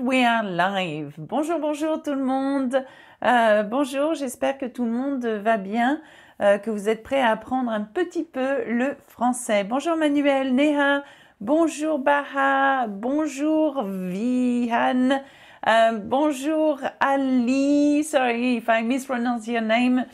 we are live. Bonjour, bonjour tout le monde. Euh, bonjour, j'espère que tout le monde va bien, euh, que vous êtes prêts à apprendre un petit peu le français. Bonjour Manuel, Neha, bonjour Baha, bonjour Vihan, euh, bonjour Ali, sorry if I mispronounce your name,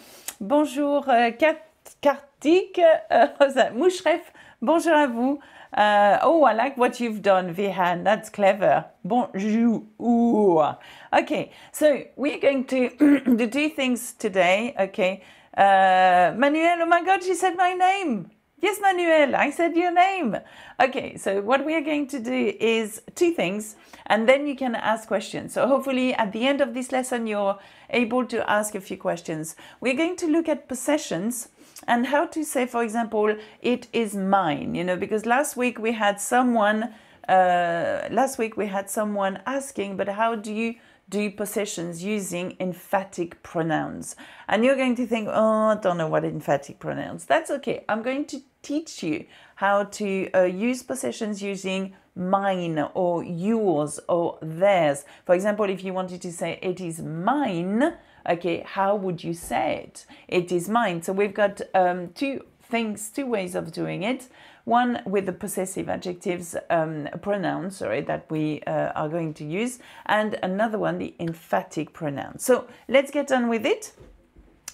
bonjour Kat Kartik, Mouchref. bonjour à vous. Uh, oh, I like what you've done, Vihan. That's clever. Bonjour. Okay, so we're going to do two things today. Okay. Uh, Manuel, oh my God, she said my name. Yes, Manuel, I said your name. Okay, so what we are going to do is two things, and then you can ask questions. So hopefully at the end of this lesson, you're able to ask a few questions. We're going to look at possessions and how to say, for example, it is mine, you know, because last week we had someone, uh, last week we had someone asking, but how do you do possessions using emphatic pronouns? And you're going to think, oh, I don't know what emphatic pronouns. That's okay. I'm going to teach you how to uh, use possessions using mine or yours or theirs. For example, if you wanted to say, it is mine, okay, how would you say it? It is mine. So we've got um, two things, two ways of doing it. One with the possessive adjectives um, pronoun, sorry, that we uh, are going to use, and another one, the emphatic pronoun. So let's get on with it.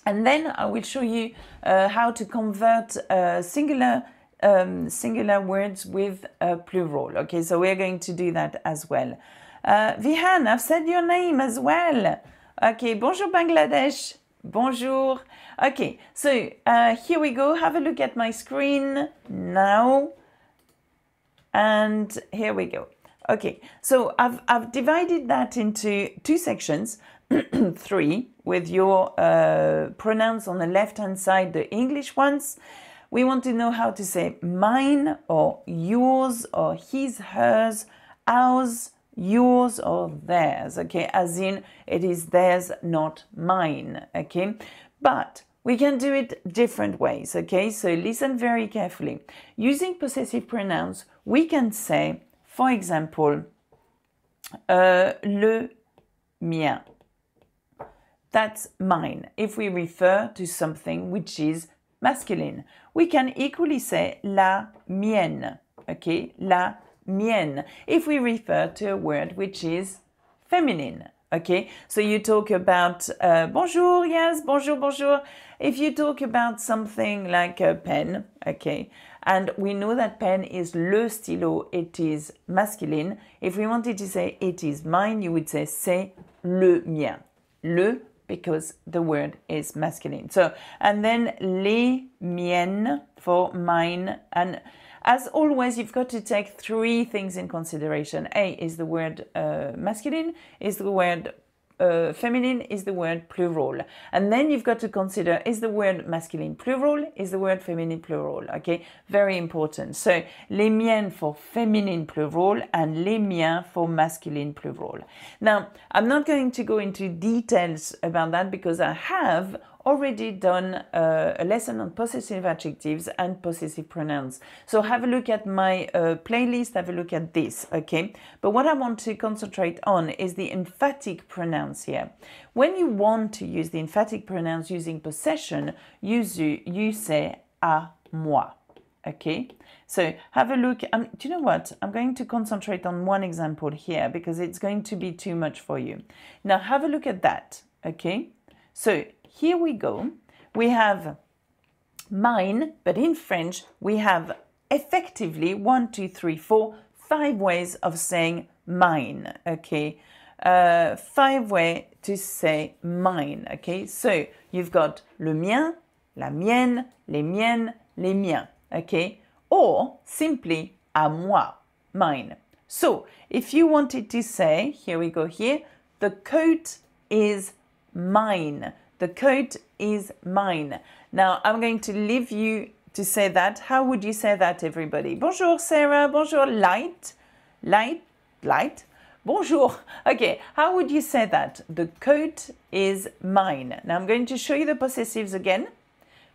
And then I will show you uh, how to convert uh, singular um, singular words with plural. Okay, so we're going to do that as well. Uh, Vihan, I've said your name as well. Okay, bonjour Bangladesh. Bonjour. Okay, so uh, here we go. Have a look at my screen now. And here we go. Okay, so I've, I've divided that into two sections, three, with your uh, pronouns on the left-hand side, the English ones. We want to know how to say mine or yours or his, hers, ours, yours or theirs, okay? As in, it is theirs, not mine, okay? But we can do it different ways, okay? So listen very carefully. Using possessive pronouns, we can say, for example, uh, le mien. That's mine. If we refer to something which is masculine, we can equally say la mienne, okay? La mienne, if we refer to a word which is feminine. Okay, so you talk about uh, bonjour, yes, bonjour, bonjour. If you talk about something like a pen, okay, and we know that pen is le stylo, it is masculine. If we wanted to say it is mine, you would say c'est le mien. Le because the word is masculine. So, and then les miennes for mine and as always, you've got to take three things in consideration. A is the word uh, masculine, is the word uh, feminine is the word plural. And then you've got to consider is the word masculine plural, is the word feminine plural. Okay, very important. So, les miennes for feminine plural and les miens for masculine plural. Now, I'm not going to go into details about that because I have already done uh, a lesson on possessive adjectives and possessive pronouns. So have a look at my uh, playlist, have a look at this, okay? But what I want to concentrate on is the emphatic pronouns here. When you want to use the emphatic pronouns using possession, you, you say à moi, okay? So have a look. Um, do you know what? I'm going to concentrate on one example here because it's going to be too much for you. Now have a look at that, okay? So here we go. We have mine, but in French, we have effectively one, two, three, four, five ways of saying mine, okay? Uh, five way to say mine, okay? So you've got le mien, la mienne, les miennes, les miens, okay? Or simply à moi, mine. So if you wanted to say, here we go here, the coat is mine. The coat is mine. Now I'm going to leave you to say that. How would you say that, everybody? Bonjour, Sarah. Bonjour, light. Light. Light. Bonjour. Okay, how would you say that? The coat is mine. Now I'm going to show you the possessives again.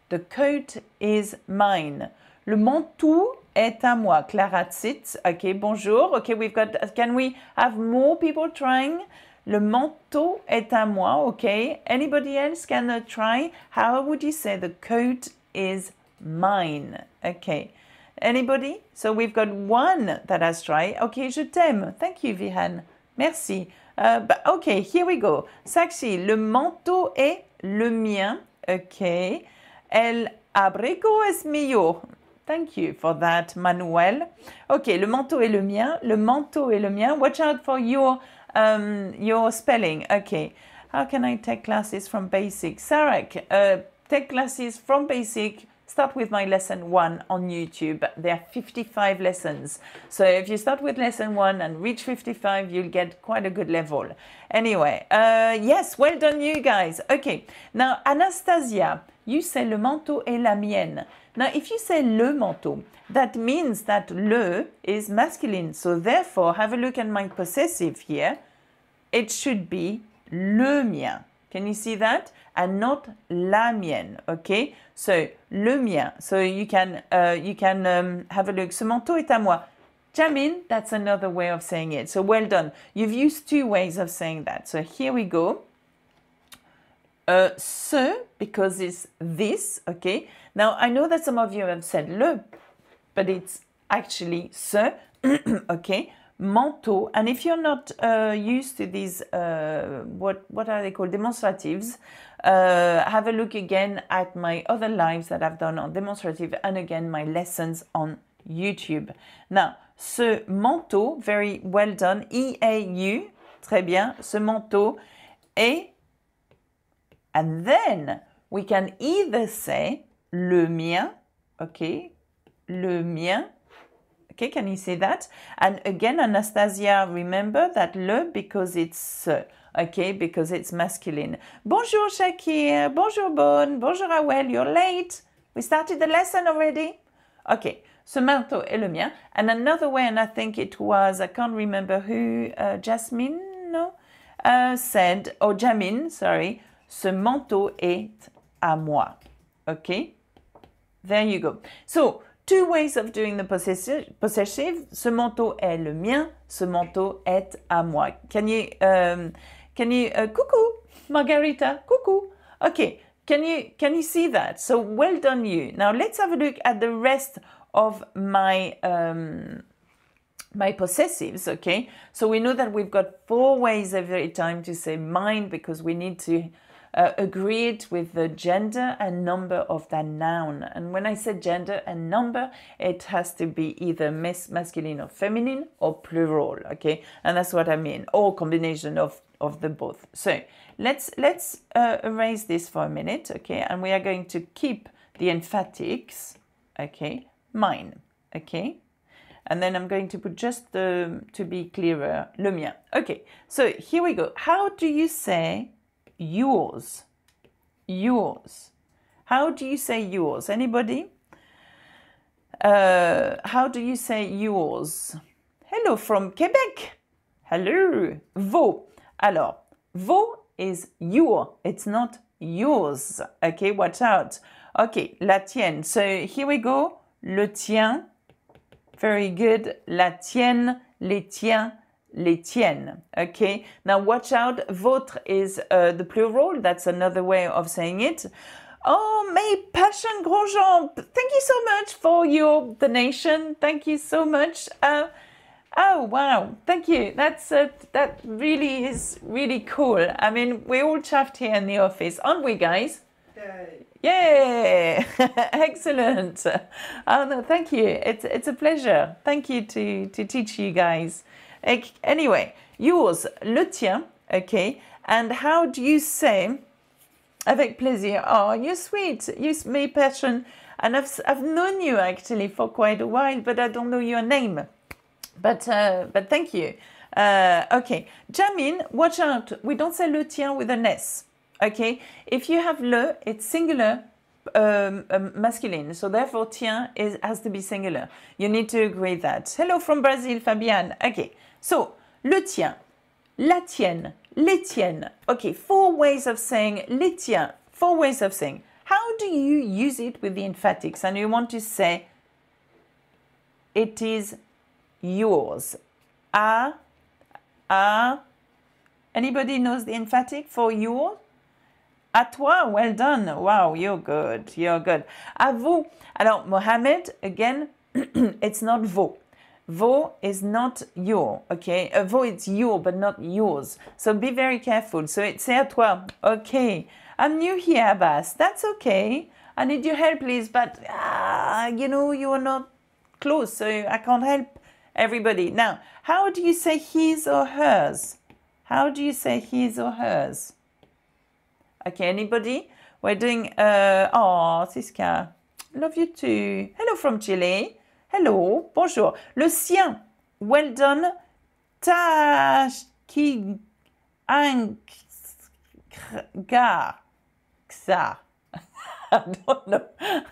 The coat is mine. Le manteau est à moi. Clara Tzitz. Okay, bonjour. Okay, we've got, can we have more people trying? Le manteau est à moi, ok? Anybody else can uh, try? How would you say the coat is mine? Okay. Anybody? So we've got one that has tried. Okay, je t'aime. Thank you, Vihan. Merci. Uh, okay, here we go. Saxi, le manteau est le mien. Okay. El abrigo es mío. Thank you for that, Manuel. Ok, le manteau est le mien. Le manteau est le mien. Watch out for your Um, your spelling, okay. How can I take classes from basic? Sarah, uh, take classes from basic start with my lesson one on YouTube. There are 55 lessons. So if you start with lesson one and reach 55, you'll get quite a good level. Anyway, uh, yes, well done you guys. Okay, now Anastasia, you say le manteau est la mienne. Now, if you say le manteau, that means that le is masculine. So therefore, have a look at my possessive here. It should be le mien. Can you see that? And not la mienne, okay? So, le mien. So you can, uh, you can um, have a look. Ce manteau est à moi. Jamin, that's another way of saying it. So well done. You've used two ways of saying that. So here we go. Uh, ce, because it's this, okay? Now, I know that some of you have said le, but it's actually ce, okay? Manteau. And if you're not uh, used to these, uh, what, what are they called, demonstratives, uh, have a look again at my other lives that I've done on demonstrative and again my lessons on YouTube. Now, ce manteau, very well done, E-A-U, très bien, ce manteau est, and then we can either say le mien, Okay. le mien, Okay, can you say that? And again, Anastasia, remember that le because it's uh, okay, because it's masculine. Bonjour Shakir, bonjour Bon. bonjour Awel, you're late. We started the lesson already? Okay, ce manteau est le mien. And another way, and I think it was, I can't remember who, uh, Jasmine, no? Uh, said, oh, Jamin, sorry, ce manteau est à moi. Okay, there you go. So, Two ways of doing the possessive. Ce manteau est le mien. Ce manteau est à moi. Can you, um, can you, uh, coucou, Margarita, coucou. Okay. Can you, can you see that? So well done you. Now let's have a look at the rest of my, um, my possessives, okay? So we know that we've got four ways every time to say mine because we need to uh, agreed with the gender and number of that noun. And when I say gender and number, it has to be either masculine or feminine or plural, okay? And that's what I mean, or combination of, of the both. So let's, let's uh, erase this for a minute, okay? And we are going to keep the emphatics, okay, mine, okay? and then I'm going to put just the, to be clearer, le mien. Okay, so here we go. How do you say yours. Yours. How do you say yours? Anybody? Uh, how do you say yours? Hello from Quebec. Hello. Vos. Alors, vos is your. It's not yours. Okay, watch out. Okay, la tienne. So here we go. Le tien. Very good. La tienne, les tiens, les tiennes. Okay. Now watch out. Votre is uh, the plural. That's another way of saying it. Oh, mais Passion Grosjean, thank you so much for your donation. Thank you so much. Uh, oh wow, thank you. That's uh, that really is really cool. I mean, we're all chuffed here in the office, aren't we, guys? Yeah. Yay. Excellent. Oh no, thank you. It's it's a pleasure. Thank you to to teach you guys anyway, yours, le tien, okay? And how do you say, avec plaisir, oh, you're sweet, you're my passion, and I've, I've known you actually for quite a while, but I don't know your name. But, uh, but thank you. Uh, okay, Jamin, watch out. We don't say le tien with an S. Okay, if you have le, it's singular um, um, masculine. So therefore, tien is, has to be singular. You need to agree that. Hello from Brazil, Fabian. Okay. So, le tien, la tienne, les tiennes. Okay, four ways of saying les tiens, four ways of saying. How do you use it with the emphatics? And you want to say, it is yours. Ah, ah. Anybody knows the emphatic for you? À toi, well done. Wow, you're good. You're good. À vous. Alors, Mohamed, again, it's not vous. Vo is not your, okay? Uh, vo it's your, but not yours. So be very careful. So it's à toi. Okay, I'm new here, Abbas. That's okay. I need your help, please. But, uh, you know, you are not close, so I can't help everybody. Now, how do you say his or hers? How do you say his or hers? Okay, anybody? We're doing, uh, oh, Siska, love you too. Hello from Chile. hello, bonjour. Le sien, well done, tashkigaxa. I don't know.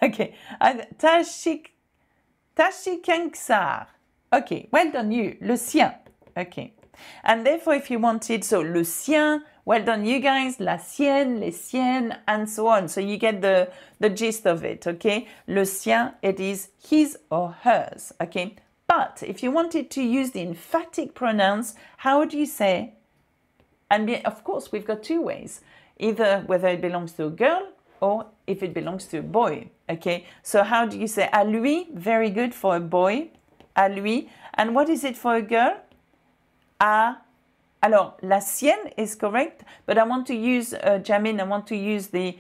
Okay. Tashik, Xar. Okay, well done you, le sien. Okay. And therefore, if you wanted, so le sien, well done you guys, la sienne, les siennes, and so on. So you get the, the gist of it, okay? Le sien, it is his or hers, okay? But if you wanted to use the emphatic pronouns, how would you say? And of course, we've got two ways either whether it belongs to a girl or if it belongs to a boy, okay? So how do you say à lui? Very good for a boy, à lui. And what is it for a girl? À Alors, la sienne is correct, but I want to use, uh, Jamin, I want to use the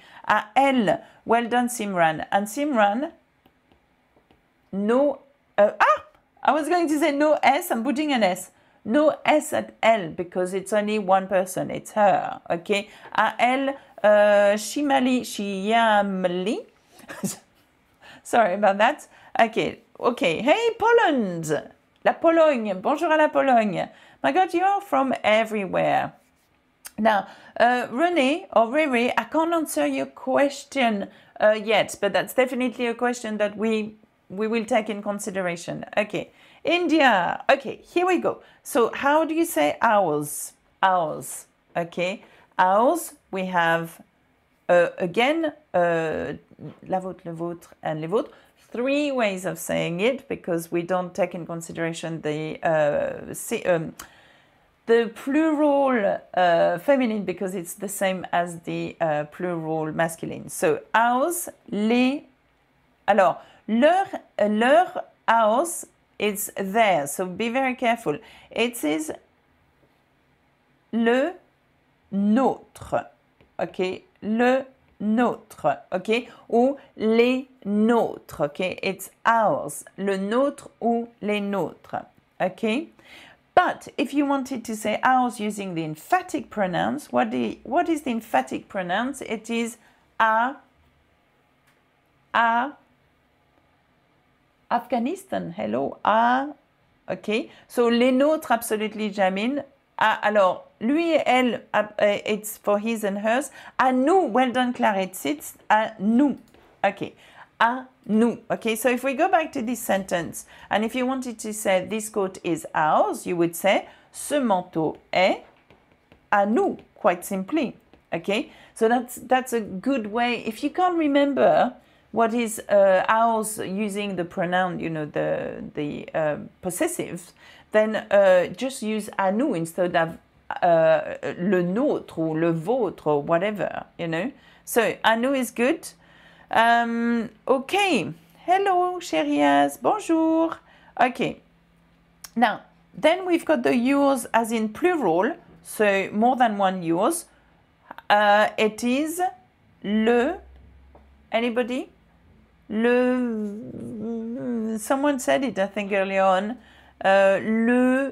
AL. Uh, well done, Simran. And Simran, no, uh, ah, I was going to say no S, I'm putting an S. No S at L because it's only one person, it's her, okay? AL, uh, uh, Shimali, Shiamli. Sorry about that. Okay, okay. Hey, Poland! La Pologne, bonjour à la Pologne. My God, you are from everywhere. Now, uh, or Riri, I can't answer your question uh, yet, but that's definitely a question that we we will take in consideration. Okay, India. Okay, here we go. So, how do you say owls? Owls. Okay, owls. We have uh, again uh, la vôtre, le vôtre, and le votre. Three ways of saying it because we don't take in consideration the uh, see, um, the plural uh, feminine because it's the same as the uh, plural masculine. So les. Alors, leur, uh, leur house, it's there. So be very careful. It is le nôtre. OK? Le nôtre. okay, Ou les nôtres. okay. It's ours. Le nôtre ou les nôtres. OK? But if you wanted to say ours using the emphatic pronouns, what, do what is the emphatic pronouns? It is a, a, Afghanistan, hello, a, okay. So les nôtres, absolutely, Jamin. A, alors, lui et elle, uh, it's for his and hers. À nous, well done, Claire, it's, it's à nous. Okay à nous. Okay, so if we go back to this sentence, and if you wanted to say this coat is ours, you would say ce manteau est à nous, quite simply. Okay, so that's, that's a good way. If you can't remember what is uh, ours using the pronoun, you know, the, the uh, possessive, then uh, just use à nous instead of uh, le nôtre or le vôtre or whatever, you know. So à nous is good. Um, okay. Hello, Cherias. Bonjour. Okay. Now, then we've got the yours as in plural, so more than one yours. Uh, it is le. Anybody? Le. Someone said it, I think, earlier on. Uh, le.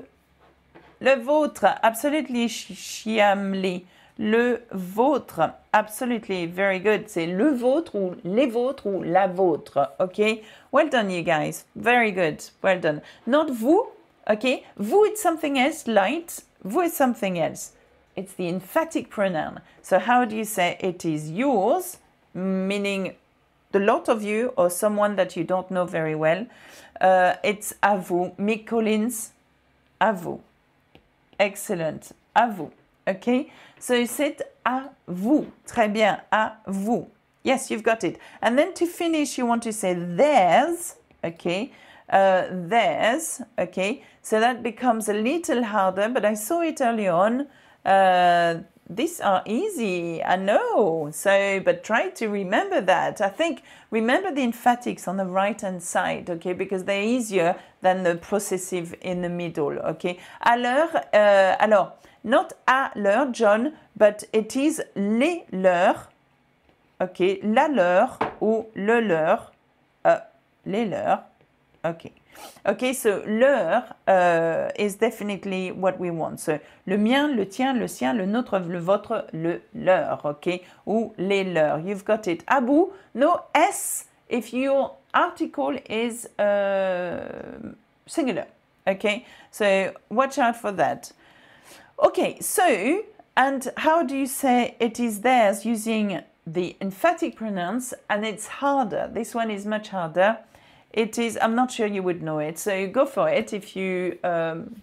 Le vôtre. Absolutely, Shyamli le vôtre. Absolutely, very good. C'est le vôtre ou les vôtres ou la vôtre. OK? Well done, you guys. Very good. Well done. Not vous. OK? Vous, it's something else. Light. Vous, is something else. It's the emphatic pronoun. So how do you say it is yours, meaning the lot of you or someone that you don't know very well? Uh, it's à vous. Mick Collins, à vous. Excellent. À vous. Okay, so you said à vous. Très bien, à vous. Yes, you've got it. And then to finish, you want to say theirs. Okay, uh, theirs. Okay, so that becomes a little harder, but I saw it early on. Uh, these are easy, I know. So, but try to remember that. I think remember the emphatics on the right hand side, okay, because they're easier than the possessive in the middle, okay. Alors, uh, alors, not à leur, John, but it is les leurs. OK, la leur ou le leur. Euh, les leurs. OK. OK, so leur euh, is definitely what we want. So, le mien, le tien, le sien, le nôtre, le vôtre, le leur. OK, ou les leurs. You've got it. À no S if your article is euh, singular. OK, so watch out for that. Okay, so, and how do you say it is theirs using the emphatic pronouns and it's harder. This one is much harder. It is, I'm not sure you would know it, so go for it if you, um,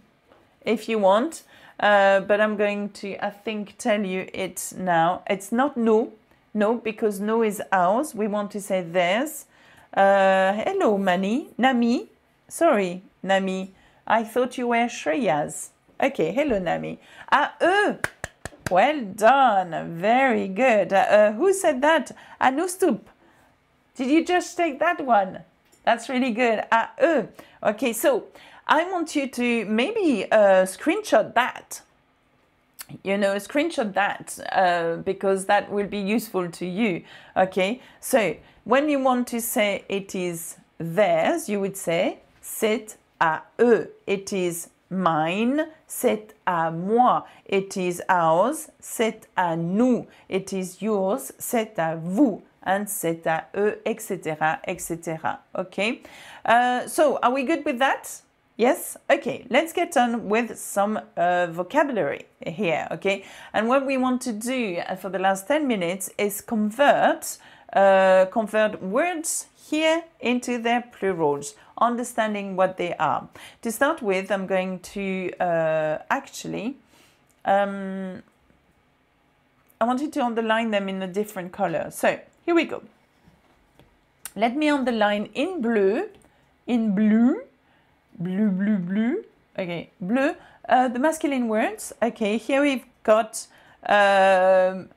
if you want. Uh, but I'm going to, I think, tell you it now. It's not no, no, because no is ours. We want to say theirs. Uh, hello, Mani, Nami. Sorry, Nami. I thought you were Shreya's. Okay, hello, Nami. À eux. Well done. Very good. Uh, uh who said that? À Did you just take that one? That's really good. À eux. Okay, so I want you to maybe uh, screenshot that. You know, screenshot that uh, because that will be useful to you. Okay, so when you want to say it is theirs, you would say c'est à eux. It is mine, c'est à moi. It is ours, c'est à nous. It is yours, c'est à vous. And c'est à eux, etc., etc. Okay? Uh, so, are we good with that? Yes? Okay, let's get on with some uh, vocabulary here, okay? And what we want to do uh, for the last 10 minutes is convert, uh, convert words here into their plurals understanding what they are. To start with, I'm going to uh, actually, um, I wanted to underline them in a different color. So here we go. Let me underline in blue, in blue, blue, blue, blue, okay, blue, uh, the masculine words. Okay, here we've got, um,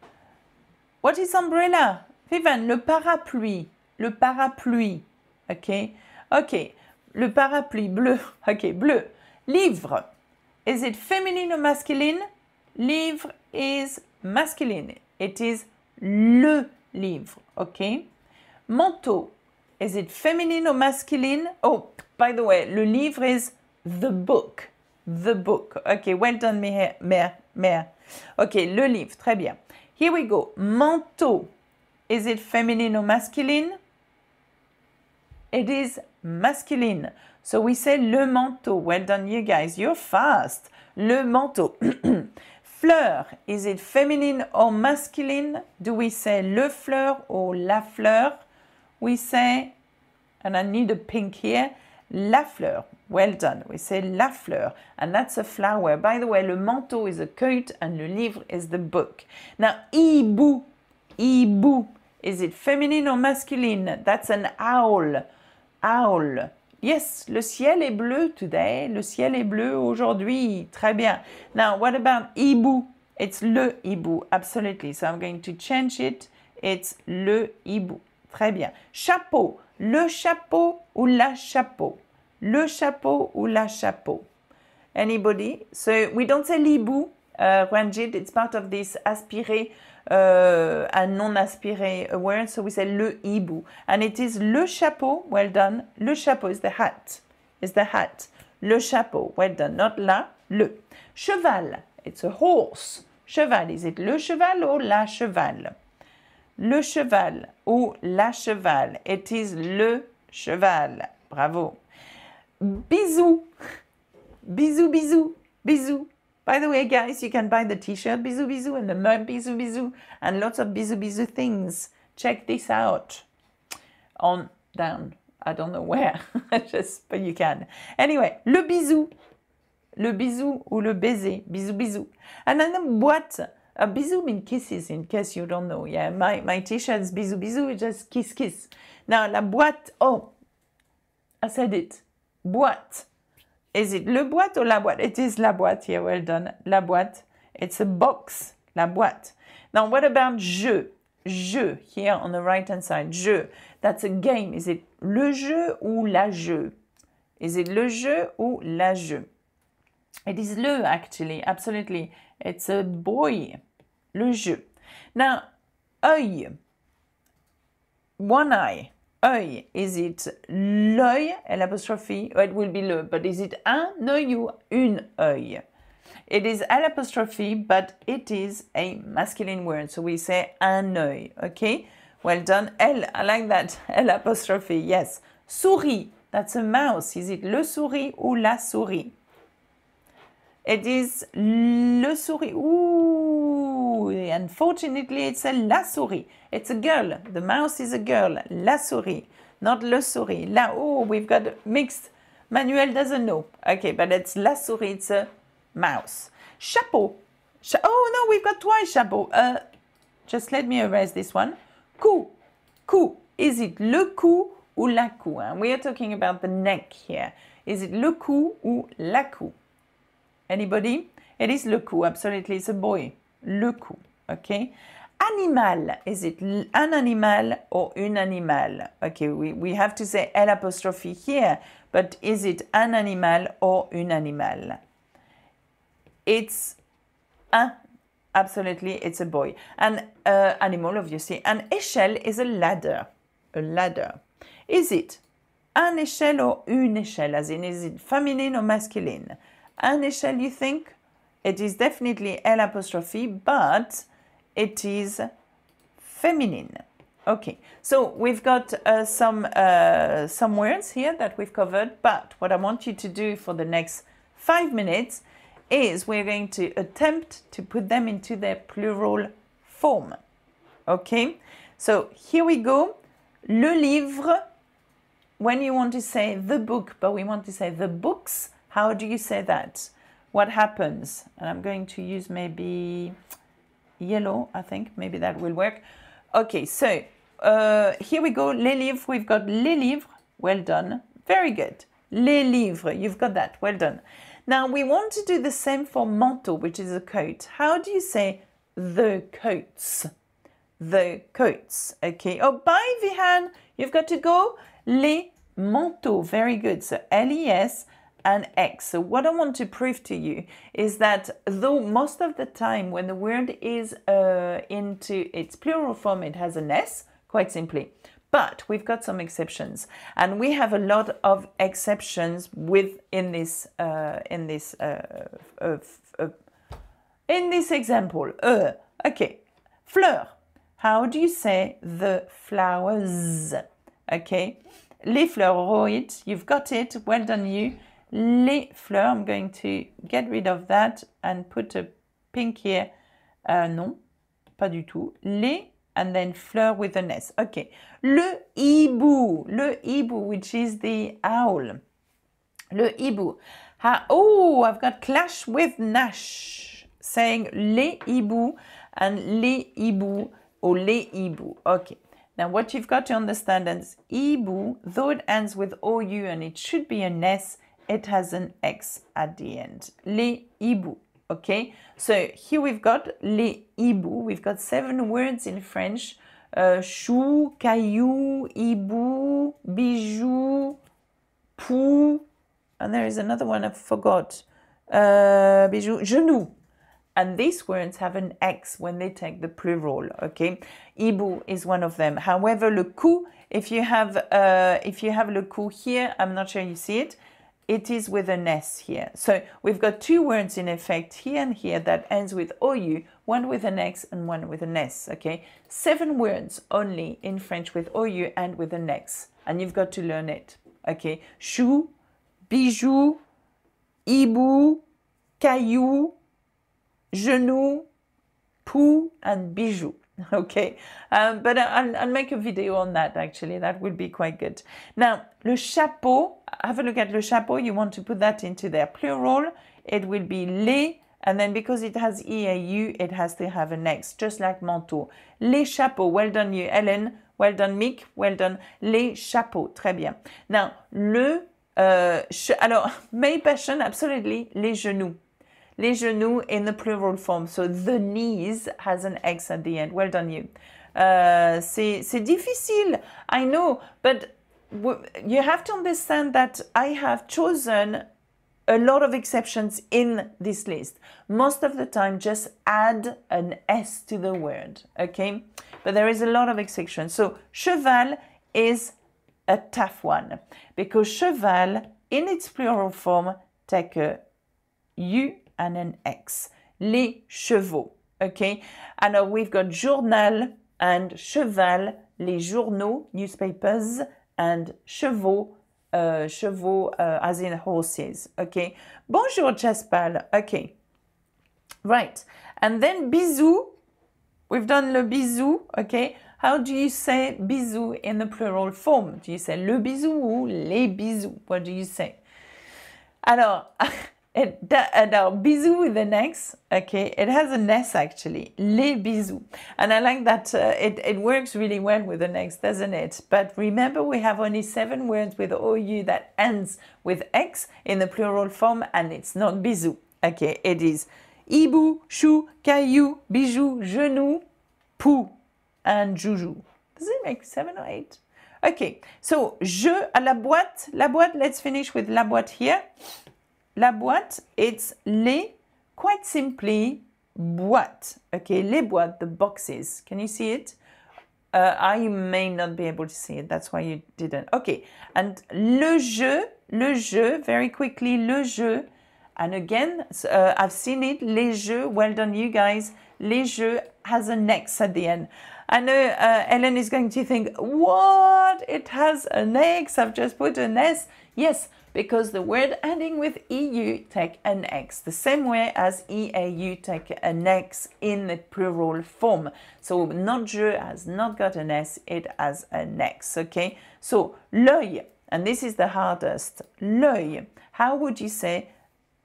what is umbrella? Vivian, le parapluie, le parapluie, okay. OK. Le parapluie bleu. OK, bleu. Livre. Is it feminine or masculine? Livre is masculine. It is le livre. OK. Manteau. Is it feminine or masculine? Oh, by the way, le livre is the book. The book. OK, well done, Mère. Mère. OK, le livre. Très bien. Here we go. Manteau. Is it feminine or masculine? It is masculine. So we say le manteau. Well done, you guys. You're fast. Le manteau. fleur. Is it feminine or masculine? Do we say le fleur or la fleur? We say, and I need a pink here, la fleur. Well done. We say la fleur, and that's a flower. By the way, le manteau is a coat and le livre is the book. Now, hibou. Hibou. Is it feminine or masculine? That's an owl. owl. Yes, le ciel est bleu today. Le ciel est bleu aujourd'hui. Très bien. Now, what about hibou? It's le hibou, absolutely. So I'm going to change it. It's le hibou. Très bien. Chapeau. Le chapeau ou la chapeau? Le chapeau ou la chapeau? Anybody? So we don't say l'hibou, uh, It's part of this aspiré un euh, à non aspiré awareness, so we say le hibou. And it is le chapeau, well done. Le chapeau is the hat, is the hat. Le chapeau, well done, not la, le. Cheval, it's a horse. Cheval, is it le cheval ou la cheval? Le cheval ou la cheval, it is le cheval. Bravo. Bisous, bisous, bisous, bisous. By the way, guys, you can buy the t-shirt Bisou Bisou and the mug Bisou Bisou and lots of Bisou Bisou things. Check this out. On down. I don't know where. Just but you can. Anyway, le bisou. Le bisou ou le baiser. Bisou bisou. And then what? A bisou means kisses, in case you don't know. Yeah, my, my t-shirt's bisou bisou, it's just kiss kiss. Now, la boîte, oh, I said it. Boîte. Is it le boîte ou la boîte? It is la boîte. Yeah, well done. La boîte. It's a box. La boîte. Now, what about jeu? Jeu here on the right-hand side. Jeu. That's a game. Is it le jeu ou la jeu? Is it le jeu ou la jeu? It is le, actually. Absolutely. It's a boy. Le jeu. Now, œil. One eye. œil. Is it l'œil? L'apostrophe? Well, it will be le, but is it un œil ou une œil? It is an apostrophe, but it is a masculine word. So we say un œil. Okay? Well done. Elle. I like that. An apostrophe. Yes. Souris. That's a mouse. Is it le souris ou la souris? It is le souris. Ooh unfortunately, it's a la souris. It's a girl. The mouse is a girl. La souris, not le souris. La, oh, we've got mixed. Manuel doesn't know. Okay, but it's la souris. It's a mouse. Chapeau. Cha oh, no, we've got twice chapeau. Uh, just let me erase this one. Cou. Cou. Is it le cou ou la cou? And we are talking about the neck here. Is it le cou ou la cou? Anybody? It is le cou. absolutely. It's a boy le cou. Okay? Animal, is it an animal or an animal? Okay, we, we have to say L apostrophe here, but is it an animal or an animal? It's a, absolutely, it's a boy. An uh, animal, obviously. An échelle is a ladder, a ladder. Is it an échelle or une échelle, as in is it feminine or masculine? An échelle, you think? It is definitely L apostrophe, but it is feminine. Okay, so we've got uh, some, uh, some words here that we've covered, but what I want you to do for the next five minutes is we're going to attempt to put them into their plural form. Okay, so here we go. Le livre, when you want to say the book, but we want to say the books, how do you say that? what happens, and I'm going to use maybe yellow, I think, maybe that will work. Okay, so uh, here we go, les livres, we've got les livres, well done, very good. Les livres, you've got that, well done. Now we want to do the same for manteau, which is a coat. How do you say the coats? The coats, okay. Oh, bye Vihan, you've got to go. Les manteaux, very good. So L-E-S, and x. So what I want to prove to you is that though most of the time when the word is uh, into its plural form, it has an s, quite simply. But we've got some exceptions, and we have a lot of exceptions within this uh, in this uh, in this example. Uh, okay, fleur. How do you say the flowers? Okay, les fleurs, you've got it. Well done, you les fleurs. I'm going to get rid of that and put a pink here. Uh, non, pas du tout. Les and then fleur with an S. Okay. Le hibou. Le hibou, which is the owl. Le hibou. Ha, oh, I've got clash with Nash saying les hibou and les hibou or les hibou. Okay. Now, what you've got to understand is hibou, though it ends with OU and it should be an S, it has an X at the end. Les hiboux. Okay, so here we've got les hiboux. We've got seven words in French. Uh, chou, caillou, hibou, bijou, pou, and there is another one I forgot. Uh, bijou, genou. And these words have an X when they take the plural, okay? Ibu is one of them. However, le coup, if you have uh, if you have le coup here, I'm not sure you see it it is with an S here. So we've got two words in effect here and here that ends with OU, one with an X and one with an S, okay? Seven words only in French with OU and with an X, and you've got to learn it, okay? Chou, bijou, hibou, caillou, genou, pou, and bijou. Okay, um, but I'll, I'll make a video on that actually. That would be quite good. Now, le chapeau, have a look at le chapeau. You want to put that into their plural. It will be les, and then because it has EAU, it has to have an X, just like manteau. Les chapeaux. Well done, you, Ellen. Well done, Mick. Well done. Les chapeaux. Très bien. Now, le. Euh, alors, mes passion, absolutely, les genoux les genoux in the plural form. So the knees has an X at the end. Well done you. Uh, c'est difficile, I know, but you have to understand that I have chosen a lot of exceptions in this list. Most of the time, just add an S to the word, okay? But there is a lot of exceptions. So, cheval is a tough one because cheval, in its plural form, take a U and an X. Les chevaux. ok. Alors, we've got journal and cheval. Les journaux, newspapers, and chevaux, euh, chevaux euh, as in horses. ok, Bonjour, Jaspal. ok, Right. And then bisou. We've done le bisou. ok, How do you say bisou in the plural form? Do you say le bisou ou les bisous? What do you say? Alors, It, uh, now, bisou with an X, okay, it has an S actually, les bisous. And I like that uh, it, it works really well with an X, doesn't it? But remember, we have only seven words with OU that ends with X in the plural form, and it's not bisou, okay, it is hibou, chou, caillou, bijou, genou, pou, and joujou. Does it make seven or eight? Okay, so je à la boîte, la boîte, let's finish with la boîte here la boîte, it's les, quite simply, boîte. Okay, les boîtes, the boxes. Can you see it? Uh, I may not be able to see it. That's why you didn't. Okay, and le jeu, le jeu, very quickly, le jeu. And again, uh, I've seen it, les jeux. Well done, you guys. Les jeux has an X at the end. I know uh, uh, Ellen is going to think, what? It has an X. I've just put an S. Yes, because the word ending with EU take an X, the same way as EAU take an X in the plural form. So not je has not got an S, it has an X, okay? So l'œil, and this is the hardest, l'œil, how would you say,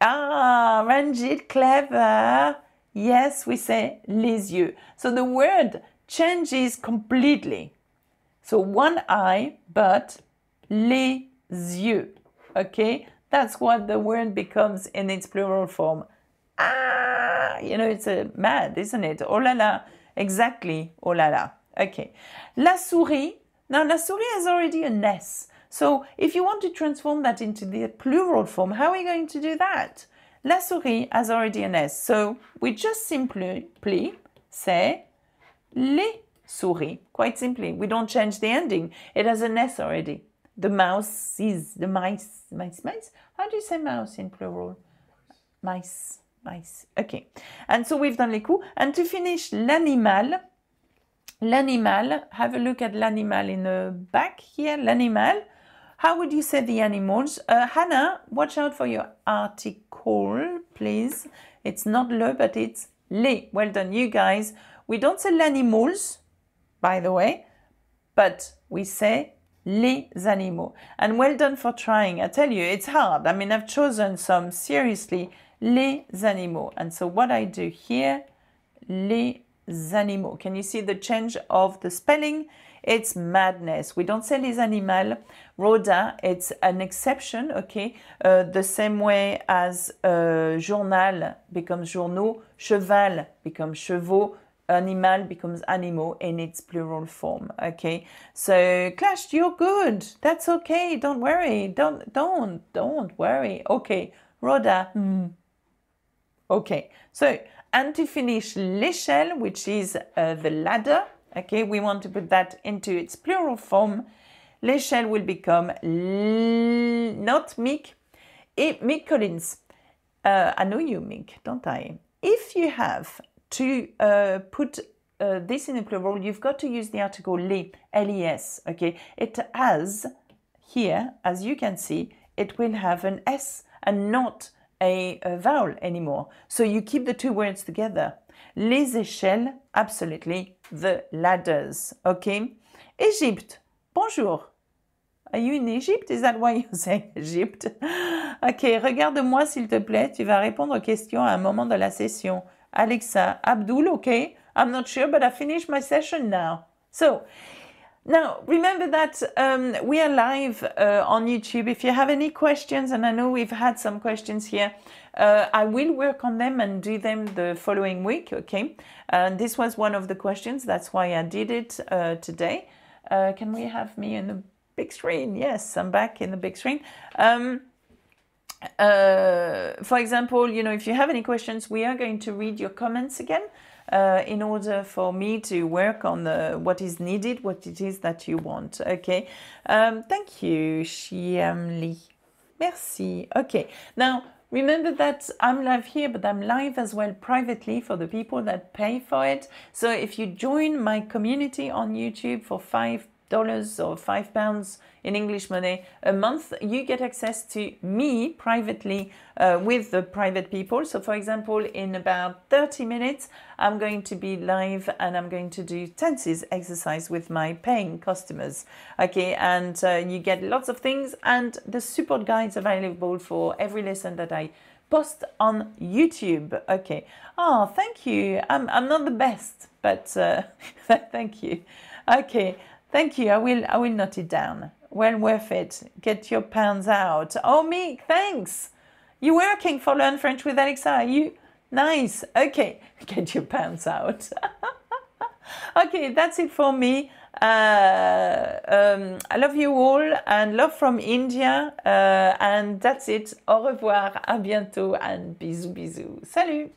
ah, Ranjit, clever. Yes, we say les yeux. So the word changes completely. So one eye, but les yeux okay? That's what the word becomes in its plural form. Ah, you know, it's a mad, isn't it? Oh la la, exactly, oh la la. Okay, la souris. Now, la souris is already a s. So if you want to transform that into the plural form, how are you going to do that? La souris has already an S. So we just simply say les souris, quite simply. We don't change the ending. It has an S already the mouse sees the mice, mice, mice. How do you say mouse in plural? Mice, mice. Okay. And so we've done les coups. And to finish, l'animal. L'animal. Have a look at l'animal in the back here. L'animal. How would you say the animals? Uh, Hannah, watch out for your article, please. It's not le, but it's les. Well done, you guys. We don't say l'animals, by the way, but we say les animaux. And well done for trying. I tell you, it's hard. I mean, I've chosen some seriously, les animaux. And so what I do here, les animaux. Can you see the change of the spelling? It's madness. We don't say les animaux. roda. it's an exception, okay? Uh, the same way as uh, journal becomes journaux, cheval becomes chevaux, animal becomes animal in its plural form okay so clashed. you're good that's okay don't worry don't don't don't worry okay roda mm. okay so and to finish l'échelle which is uh, the ladder okay we want to put that into its plural form l'échelle will become l- not mick it, mick collins uh, i know you mick don't i if you have to uh, put uh, this in the plural, you've got to use the article les, l e s okay? It has here, as you can see, it will have an S and not a, vowel anymore. So you keep the two words together. Les échelles, absolutely, the ladders, okay? Egypt, bonjour. Are you in Egypt? Is that why you say Egypt? Okay. regarde-moi s'il te plaît, tu vas répondre aux questions à un moment de la session. Alexa, Abdul, okay, I'm not sure, but I finished my session now. So now, remember that um, we are live uh, on YouTube. If you have any questions, and I know we've had some questions here, uh, I will work on them and do them the following week, okay? And this was one of the questions, that's why I did it uh, today. Uh, can we have me in the big screen? Yes, I'm back in the big screen. Um, uh, for example, you know, if you have any questions, we are going to read your comments again uh, in order for me to work on the, what is needed, what it is that you want. Okay. Um, thank you, Li. Merci. Okay. Now, Remember that I'm live here, but I'm live as well privately for the people that pay for it. So if you join my community on YouTube for five dollars or five pounds in English money a month, you get access to me privately uh, with the private people. So, for example, in about 30 minutes, I'm going to be live and I'm going to do tenses exercise with my paying customers. Okay, and uh, you get lots of things, and the support guides available for every lesson that I post on YouTube. Okay. Oh, thank you. I'm, I'm not the best, but uh, thank you. Okay. Thank you. I will. I will note it down. Well worth it. Get your pounds out. Oh, Mick, thanks. You working for Learn French with Alexa? You nice. Okay, get your pounds out. okay, that's it for me. Uh, um, I love you all and love from India. Uh, and that's it. Au revoir, à bientôt, and bisous, bisous. Salut!